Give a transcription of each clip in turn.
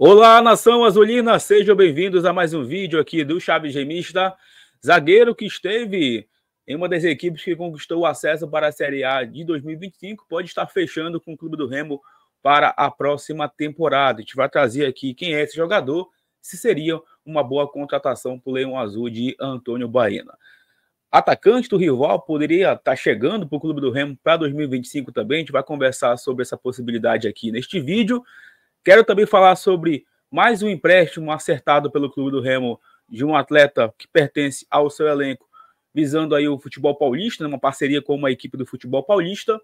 Olá, nação azulina, sejam bem-vindos a mais um vídeo aqui do Chaves Gemista, zagueiro que esteve em uma das equipes que conquistou o acesso para a Série A de 2025, pode estar fechando com o Clube do Remo para a próxima temporada. A gente vai trazer aqui quem é esse jogador, se seria uma boa contratação para o Leão Azul de Antônio Baena. Atacante do rival poderia estar chegando para o Clube do Remo para 2025 também. A gente vai conversar sobre essa possibilidade aqui neste vídeo. Quero também falar sobre mais um empréstimo acertado pelo Clube do Remo de um atleta que pertence ao seu elenco, visando aí o futebol paulista, né, uma parceria com uma equipe do futebol paulista.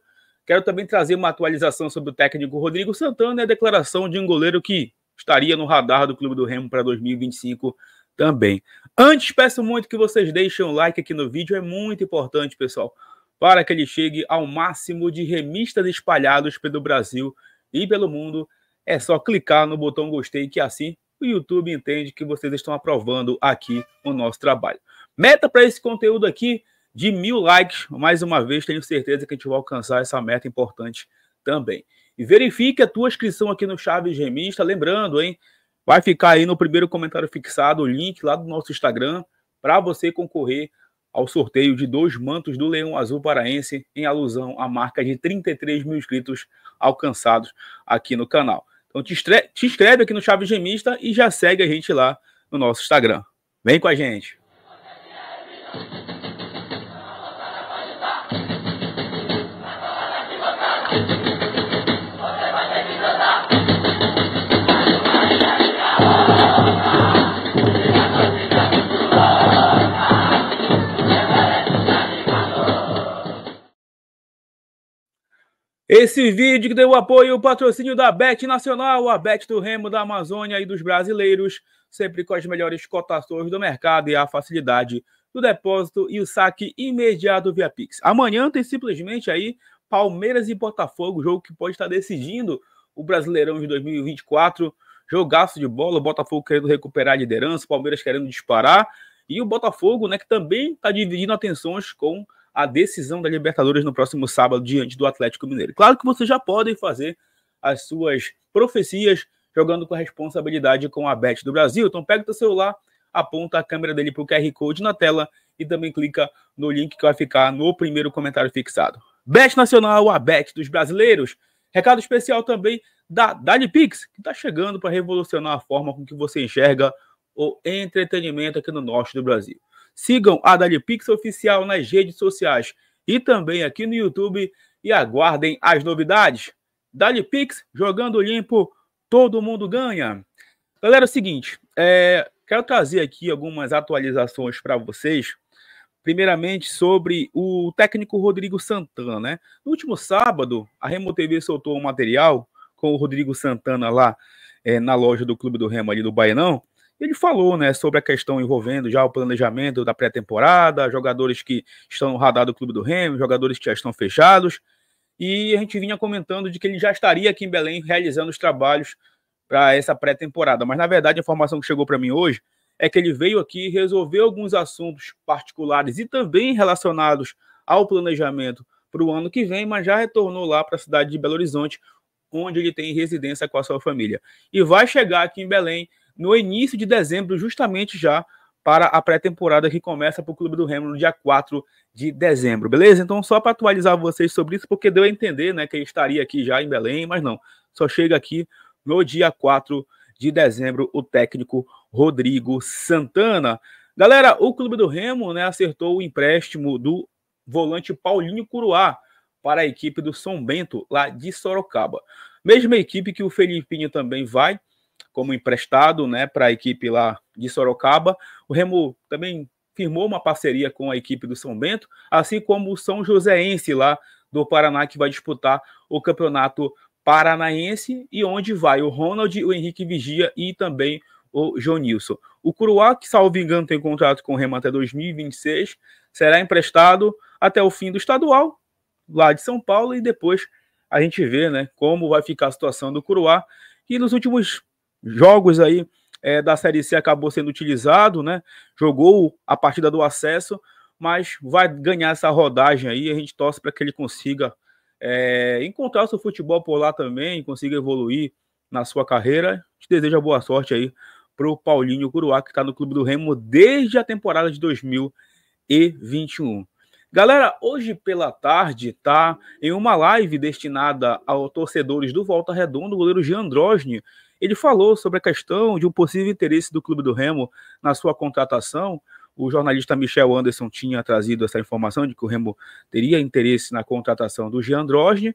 Quero também trazer uma atualização sobre o técnico Rodrigo Santana e a declaração de um goleiro que estaria no radar do Clube do Remo para 2025 também. Antes, peço muito que vocês deixem um like aqui no vídeo, é muito importante, pessoal, para que ele chegue ao máximo de remistas espalhados pelo Brasil e pelo mundo é só clicar no botão gostei que assim o YouTube entende que vocês estão aprovando aqui o nosso trabalho. Meta para esse conteúdo aqui de mil likes. Mais uma vez, tenho certeza que a gente vai alcançar essa meta importante também. E verifique a tua inscrição aqui no Chaves Remista, Lembrando, hein? Vai ficar aí no primeiro comentário fixado o link lá do nosso Instagram para você concorrer ao sorteio de dois mantos do Leão Azul Paraense em alusão à marca de 33 mil inscritos alcançados aqui no canal. Então te, te inscreve aqui no Chave Gemista e já segue a gente lá no nosso Instagram. Vem com a gente! Esse vídeo que deu o apoio e o patrocínio da Bet Nacional, a Bet do Remo da Amazônia e dos brasileiros, sempre com as melhores cotações do mercado e a facilidade do depósito e o saque imediato via Pix. Amanhã tem simplesmente aí Palmeiras e Botafogo, jogo que pode estar decidindo o Brasileirão de 2024. Jogaço de bola, o Botafogo querendo recuperar a liderança, o Palmeiras querendo disparar e o Botafogo, né, que também está dividindo atenções com a decisão da Libertadores no próximo sábado diante do Atlético Mineiro. Claro que vocês já podem fazer as suas profecias jogando com responsabilidade com a Bet do Brasil. Então pega o teu celular, aponta a câmera dele para o QR Code na tela e também clica no link que vai ficar no primeiro comentário fixado. Bet Nacional, a Bet dos brasileiros. Recado especial também da Dalipix, que está chegando para revolucionar a forma com que você enxerga o entretenimento aqui no norte do Brasil. Sigam a Dali Pix Oficial nas redes sociais e também aqui no YouTube e aguardem as novidades. Dali Pix, jogando limpo, todo mundo ganha. Galera, é o seguinte, é, quero trazer aqui algumas atualizações para vocês. Primeiramente sobre o técnico Rodrigo Santana, né? No último sábado, a Remo TV soltou um material com o Rodrigo Santana lá é, na loja do Clube do Remo ali do Baianão. Ele falou né, sobre a questão envolvendo já o planejamento da pré-temporada, jogadores que estão no radar do Clube do Remo, jogadores que já estão fechados. E a gente vinha comentando de que ele já estaria aqui em Belém realizando os trabalhos para essa pré-temporada. Mas, na verdade, a informação que chegou para mim hoje é que ele veio aqui resolver alguns assuntos particulares e também relacionados ao planejamento para o ano que vem, mas já retornou lá para a cidade de Belo Horizonte, onde ele tem residência com a sua família. E vai chegar aqui em Belém no início de dezembro, justamente já para a pré-temporada que começa para o Clube do Remo no dia 4 de dezembro, beleza? Então, só para atualizar vocês sobre isso, porque deu a entender né, que ele estaria aqui já em Belém, mas não, só chega aqui no dia 4 de dezembro o técnico Rodrigo Santana. Galera, o Clube do Remo né, acertou o empréstimo do volante Paulinho Curuá para a equipe do São Bento, lá de Sorocaba. Mesma equipe que o Felipinho também vai como emprestado né, para a equipe lá de Sorocaba. O Remo também firmou uma parceria com a equipe do São Bento, assim como o São Joséense lá do Paraná, que vai disputar o campeonato paranaense, e onde vai o Ronald, o Henrique Vigia e também o Nilson. O Curuá, que salvo engano tem contrato com o Remo até 2026, será emprestado até o fim do estadual, lá de São Paulo, e depois a gente vê né, como vai ficar a situação do Curuá, que nos últimos jogos aí é, da Série C acabou sendo utilizado, né? Jogou a partida do acesso, mas vai ganhar essa rodagem aí. A gente torce para que ele consiga é, encontrar o seu futebol por lá também, consiga evoluir na sua carreira. Te desejo boa sorte aí para o Paulinho Curuá, que está no Clube do Remo desde a temporada de 2021. Galera, hoje pela tarde tá em uma live destinada aos torcedores do Volta Redonda, o goleiro Jean Drosny ele falou sobre a questão de um possível interesse do Clube do Remo na sua contratação. O jornalista Michel Anderson tinha trazido essa informação de que o Remo teria interesse na contratação do Jean Drosne,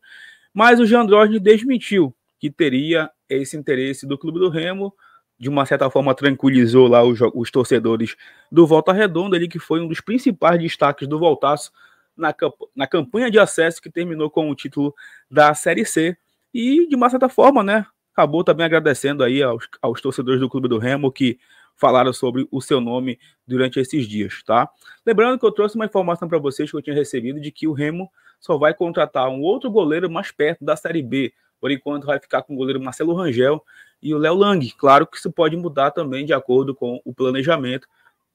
mas o Jean Drosne desmentiu que teria esse interesse do Clube do Remo de uma certa forma tranquilizou lá os, os, torcedores do Volta Redonda, ali que foi um dos principais destaques do Voltaço na, na campanha de acesso que terminou com o título da Série C. E, de uma certa forma, né, acabou também agradecendo aí aos, aos torcedores do Clube do Remo que falaram sobre o seu nome durante esses dias, tá? Lembrando que eu trouxe uma informação para vocês que eu tinha recebido de que o Remo só vai contratar um outro goleiro mais perto da Série B. Por enquanto vai ficar com o goleiro Marcelo Rangel e o Léo Lang. Claro que isso pode mudar também de acordo com o planejamento,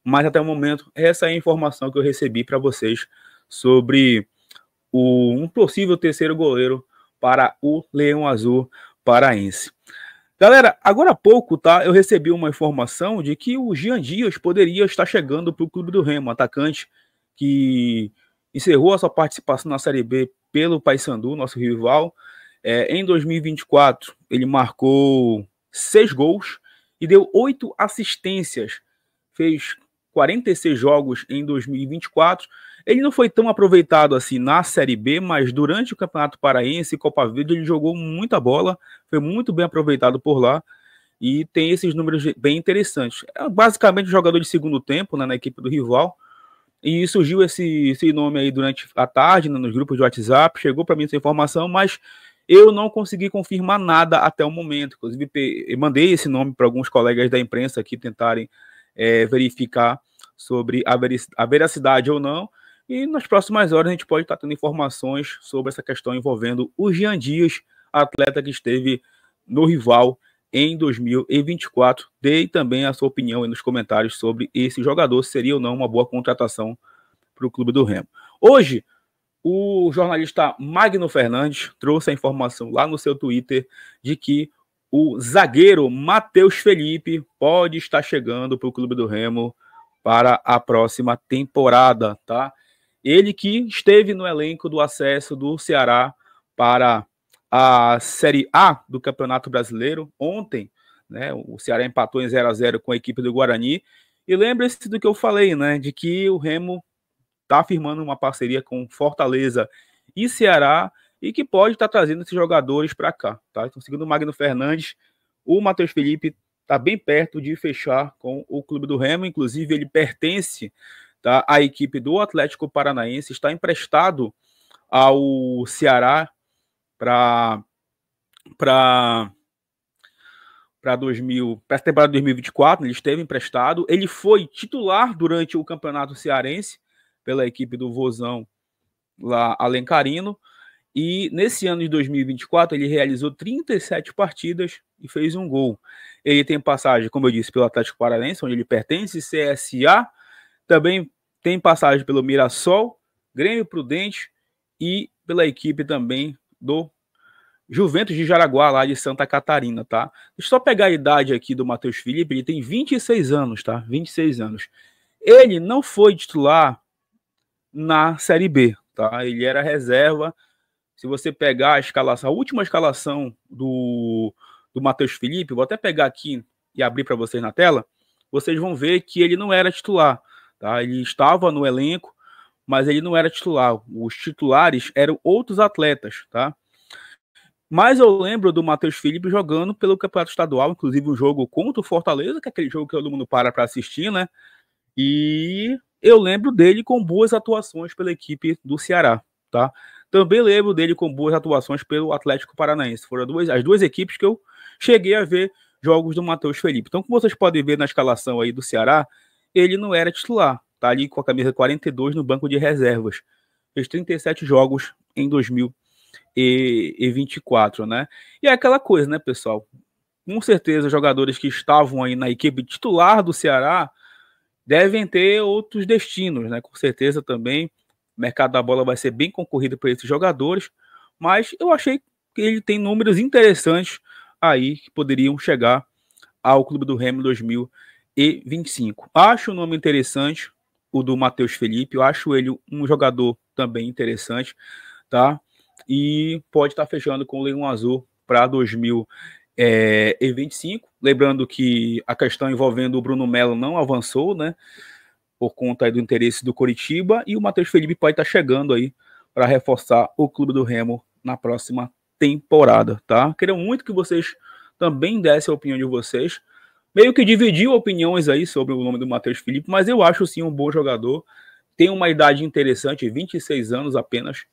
mas até o momento essa é a informação que eu recebi para vocês sobre o, um possível terceiro goleiro para o Leão Azul paraense. Galera, agora há pouco, tá? Eu recebi uma informação de que o Jean Dias poderia estar chegando para o Clube do Remo, atacante que encerrou a sua participação na Série B pelo Paysandu, nosso rival. É, em 2024, ele marcou seis gols e deu oito assistências. Fez 46 jogos em 2024 ele não foi tão aproveitado assim na Série B, mas durante o Campeonato Paraense e Copa Verde ele jogou muita bola, foi muito bem aproveitado por lá e tem esses números bem interessantes. É basicamente um jogador de segundo tempo né, na equipe do rival. E surgiu esse, esse nome aí durante a tarde, né, nos grupos de WhatsApp, chegou para mim essa informação, mas eu não consegui confirmar nada até o momento. Inclusive, mandei esse nome para alguns colegas da imprensa aqui tentarem é, verificar sobre a veracidade ou não. E nas próximas horas a gente pode estar tendo informações sobre essa questão envolvendo o Jean Dias, atleta que esteve no rival em 2024. Dei também a sua opinião aí nos comentários sobre esse jogador, seria ou não uma boa contratação para o clube do Remo. Hoje, o jornalista Magno Fernandes trouxe a informação lá no seu Twitter de que o zagueiro Matheus Felipe pode estar chegando para o Clube do Remo para a próxima temporada, tá? Ele que esteve no elenco do acesso do Ceará para a Série A do Campeonato Brasileiro ontem, né? O Ceará empatou em 0 a 0 com a equipe do Guarani. E lembre-se do que eu falei, né? De que o Remo está firmando uma parceria com Fortaleza e Ceará e que pode estar tá trazendo esses jogadores para cá, tá? Então, seguindo o Magno Fernandes, o Matheus Felipe está bem perto de fechar com o clube do Remo, inclusive ele pertence tá? A equipe do Atlético Paranaense está emprestado ao Ceará para para para 2000, para a temporada 2024, né? ele esteve emprestado, ele foi titular durante o Campeonato Cearense pela equipe do Vozão lá alencarino, e nesse ano de 2024 ele realizou 37 partidas e fez um gol. Ele tem passagem, como eu disse, pelo Atlético Paranaense, onde ele pertence, CSA, também tem passagem pelo Mirassol, Grêmio Prudente e pela equipe também do Juventus de Jaraguá, lá de Santa Catarina, tá? Deixa eu só pegar a idade aqui do Matheus Felipe, ele tem 26 anos, tá? 26 anos. Ele não foi titular na Série B, tá? Ele era reserva. Se você pegar a escalação, a última escalação do, do Matheus Felipe, vou até pegar aqui e abrir para vocês na tela, vocês vão ver que ele não era titular. Tá? Ele estava no elenco, mas ele não era titular. Os titulares eram outros atletas, tá? Mas eu lembro do Matheus Felipe jogando pelo Campeonato Estadual, inclusive um jogo contra o Fortaleza, que é aquele jogo que todo mundo para para assistir, né? E eu lembro dele com boas atuações pela equipe do Ceará, tá? Também lembro dele com boas atuações pelo Atlético Paranaense. Foram duas, as duas equipes que eu cheguei a ver jogos do Matheus Felipe. Então, como vocês podem ver na escalação aí do Ceará, ele não era titular. Tá ali com a camisa 42 no banco de reservas. Fez 37 jogos em 2024, né? E é aquela coisa, né, pessoal? Com certeza, jogadores que estavam aí na equipe titular do Ceará devem ter outros destinos, né? Com certeza também o mercado da bola vai ser bem concorrido para esses jogadores, mas eu achei que ele tem números interessantes aí que poderiam chegar ao Clube do Remo 2000 e 25. Acho o nome interessante, o do Matheus Felipe. Eu acho ele um jogador também interessante, tá? E pode estar fechando com o Leão Azul para 2025. É, Lembrando que a questão envolvendo o Bruno Melo não avançou, né? Por conta do interesse do Coritiba. E o Matheus Felipe pode estar chegando aí para reforçar o Clube do Remo na próxima temporada, tá? Queria muito que vocês também dessem a opinião de vocês meio que dividiu opiniões aí sobre o nome do Matheus Felipe, mas eu acho sim um bom jogador. Tem uma idade interessante, 26 anos apenas.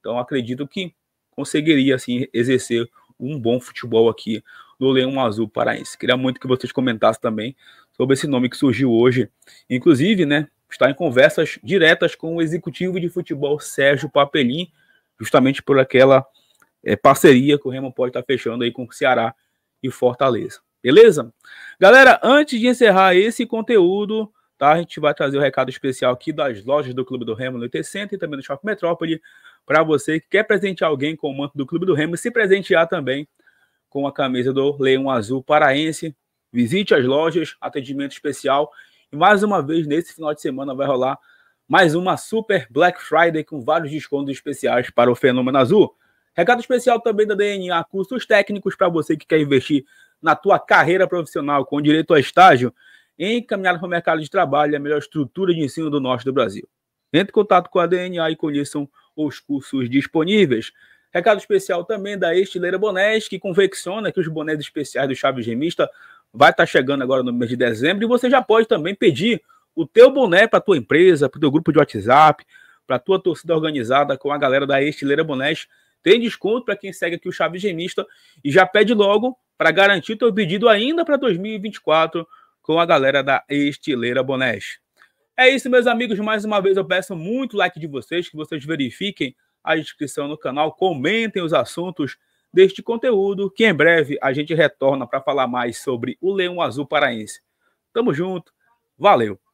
Então acredito que conseguiria assim exercer um bom futebol aqui no Leão Azul Paraense. Queria muito que vocês comentassem também sobre esse nome que surgiu hoje. Inclusive, né, está em conversas diretas com o executivo de futebol Sérgio Papelim, justamente por aquela é, parceria que o Remo pode estar fechando aí com o Ceará e Fortaleza. Beleza? Galera, antes de encerrar esse conteúdo, tá? A gente vai trazer o um recado especial aqui das lojas do Clube do Remo no IT Center e também no Shopping Metrópole para você que quer presentear alguém com o manto do Clube do Remo e se presentear também com a camisa do Leão Azul Paraense. Visite as lojas, atendimento especial. E mais uma vez, nesse final de semana, vai rolar mais uma Super Black Friday com vários descontos especiais para o Fenômeno Azul. Recado especial também da DNA Cursos Técnicos para você que quer investir na tua carreira profissional com direito a estágio, encaminhado para o mercado de trabalho e é a melhor estrutura de ensino do norte do Brasil. Entre em contato com a DNA e conheçam os cursos disponíveis. Recado especial também da Estileira Bonés, que confecciona que os bonés especiais do Chaves Remista vai estar tá chegando agora no mês de dezembro e você já pode também pedir o teu boné para tua empresa, para o teu grupo de WhatsApp, para tua torcida organizada com a galera da Estileira Bonés. Tem desconto para quem segue aqui o Chaves Gemista e já pede logo para garantir teu pedido ainda para 2024 com a galera da Estileira Bonés. É isso, meus amigos. Mais uma vez eu peço muito like de vocês, que vocês verifiquem a inscrição no canal, comentem os assuntos deste conteúdo, que em breve a gente retorna para falar mais sobre o Leão Azul Paraense. Tamo junto, valeu!